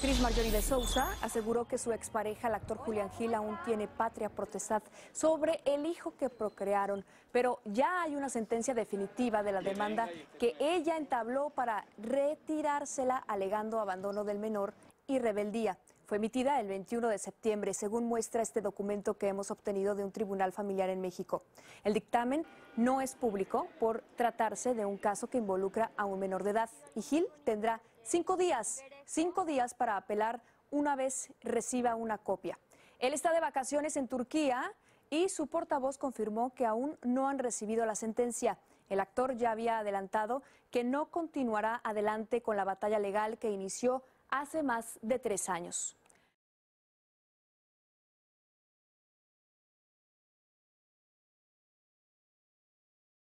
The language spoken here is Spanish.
actriz Marjorie de Sousa aseguró que su expareja, el actor Julián Gil, aún tiene patria protestad sobre el hijo que procrearon, pero ya hay una sentencia definitiva de la demanda que ella entabló para retirársela alegando abandono del menor y rebeldía. Fue emitida el 21 de septiembre, según muestra este documento que hemos obtenido de un tribunal familiar en México. El dictamen no es público por tratarse de un caso que involucra a un menor de edad y Gil tendrá cinco días cinco días para apelar una vez reciba una copia. Él está de vacaciones en Turquía y su portavoz confirmó que aún no han recibido la sentencia. El actor ya había adelantado que no continuará adelante con la batalla legal que inició hace más de tres años.